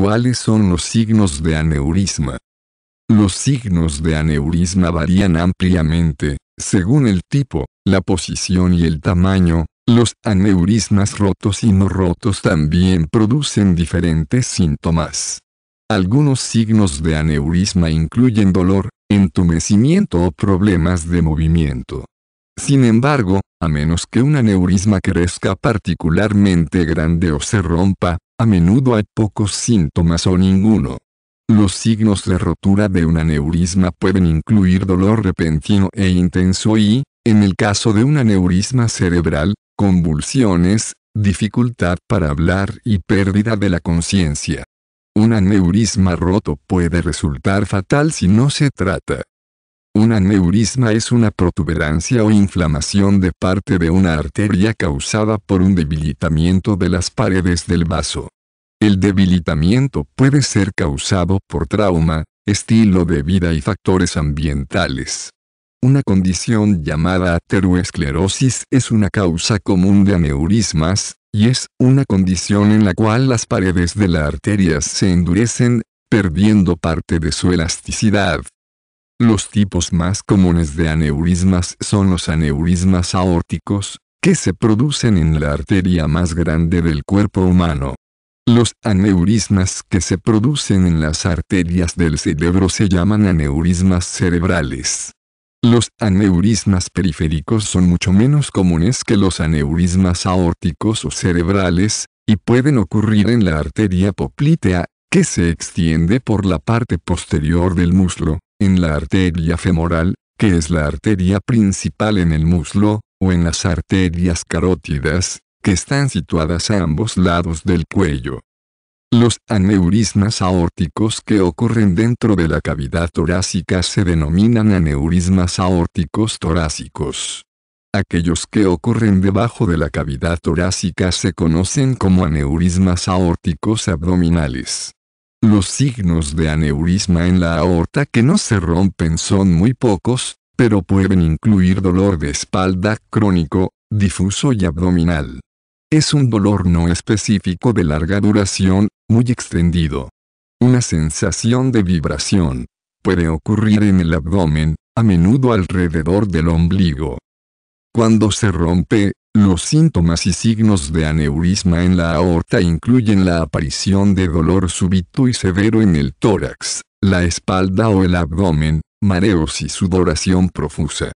¿Cuáles son los signos de aneurisma? Los signos de aneurisma varían ampliamente, según el tipo, la posición y el tamaño. Los aneurismas rotos y no rotos también producen diferentes síntomas. Algunos signos de aneurisma incluyen dolor, entumecimiento o problemas de movimiento. Sin embargo, a menos que un aneurisma crezca particularmente grande o se rompa, a menudo hay pocos síntomas o ninguno. Los signos de rotura de un aneurisma pueden incluir dolor repentino e intenso y, en el caso de un aneurisma cerebral, convulsiones, dificultad para hablar y pérdida de la conciencia. Un aneurisma roto puede resultar fatal si no se trata. Un aneurisma es una protuberancia o inflamación de parte de una arteria causada por un debilitamiento de las paredes del vaso. El debilitamiento puede ser causado por trauma, estilo de vida y factores ambientales. Una condición llamada ateroesclerosis es una causa común de aneurismas, y es una condición en la cual las paredes de la arteria se endurecen, perdiendo parte de su elasticidad. Los tipos más comunes de aneurismas son los aneurismas aórticos, que se producen en la arteria más grande del cuerpo humano. Los aneurismas que se producen en las arterias del cerebro se llaman aneurismas cerebrales. Los aneurismas periféricos son mucho menos comunes que los aneurismas aórticos o cerebrales, y pueden ocurrir en la arteria poplitea, que se extiende por la parte posterior del muslo, en la arteria femoral, que es la arteria principal en el muslo, o en las arterias carótidas, que están situadas a ambos lados del cuello. Los aneurismas aórticos que ocurren dentro de la cavidad torácica se denominan aneurismas aórticos torácicos. Aquellos que ocurren debajo de la cavidad torácica se conocen como aneurismas aórticos abdominales. Los signos de aneurisma en la aorta que no se rompen son muy pocos, pero pueden incluir dolor de espalda crónico, difuso y abdominal. Es un dolor no específico de larga duración, muy extendido. Una sensación de vibración puede ocurrir en el abdomen, a menudo alrededor del ombligo. Cuando se rompe, los síntomas y signos de aneurisma en la aorta incluyen la aparición de dolor súbito y severo en el tórax, la espalda o el abdomen, mareos y sudoración profusa.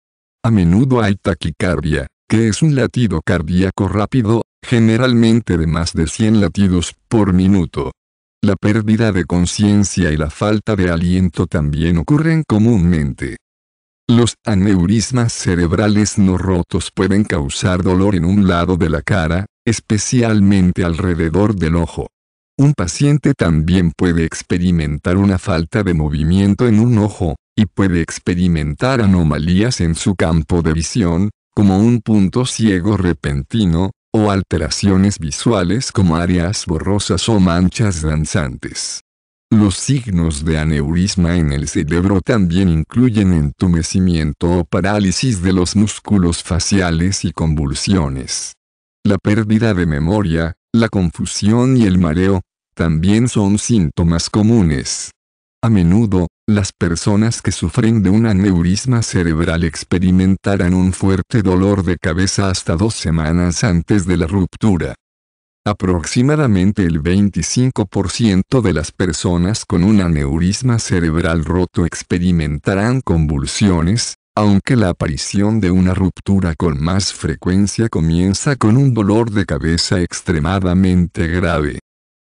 A menudo hay taquicardia, que es un latido cardíaco rápido, generalmente de más de 100 latidos por minuto. La pérdida de conciencia y la falta de aliento también ocurren comúnmente. Los aneurismas cerebrales no rotos pueden causar dolor en un lado de la cara, especialmente alrededor del ojo. Un paciente también puede experimentar una falta de movimiento en un ojo, y puede experimentar anomalías en su campo de visión, como un punto ciego repentino, o alteraciones visuales como áreas borrosas o manchas danzantes. Los signos de aneurisma en el cerebro también incluyen entumecimiento o parálisis de los músculos faciales y convulsiones. La pérdida de memoria, la confusión y el mareo, también son síntomas comunes. A menudo, las personas que sufren de un aneurisma cerebral experimentarán un fuerte dolor de cabeza hasta dos semanas antes de la ruptura. Aproximadamente el 25% de las personas con un aneurisma cerebral roto experimentarán convulsiones, aunque la aparición de una ruptura con más frecuencia comienza con un dolor de cabeza extremadamente grave.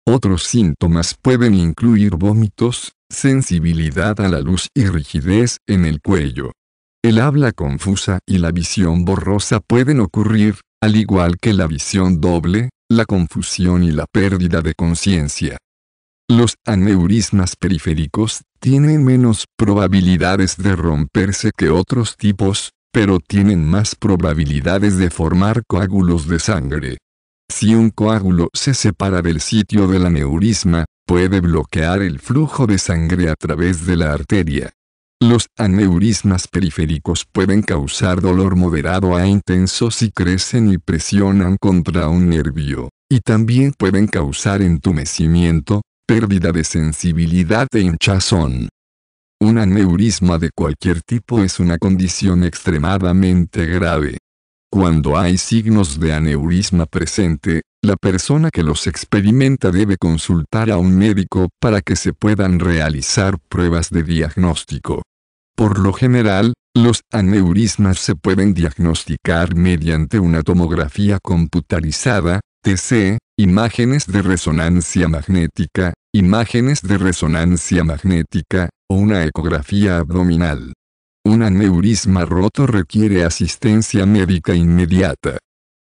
Otros síntomas pueden incluir vómitos, sensibilidad a la luz y rigidez en el cuello. El habla confusa y la visión borrosa pueden ocurrir, al igual que la visión doble, la confusión y la pérdida de conciencia. Los aneurismas periféricos tienen menos probabilidades de romperse que otros tipos, pero tienen más probabilidades de formar coágulos de sangre. Si un coágulo se separa del sitio del aneurisma, puede bloquear el flujo de sangre a través de la arteria. Los aneurismas periféricos pueden causar dolor moderado a intenso si crecen y presionan contra un nervio, y también pueden causar entumecimiento, pérdida de sensibilidad e hinchazón. Un aneurisma de cualquier tipo es una condición extremadamente grave. Cuando hay signos de aneurisma presente, la persona que los experimenta debe consultar a un médico para que se puedan realizar pruebas de diagnóstico. Por lo general, los aneurismas se pueden diagnosticar mediante una tomografía computarizada, TC, imágenes de resonancia magnética, imágenes de resonancia magnética, o una ecografía abdominal. Un aneurisma roto requiere asistencia médica inmediata.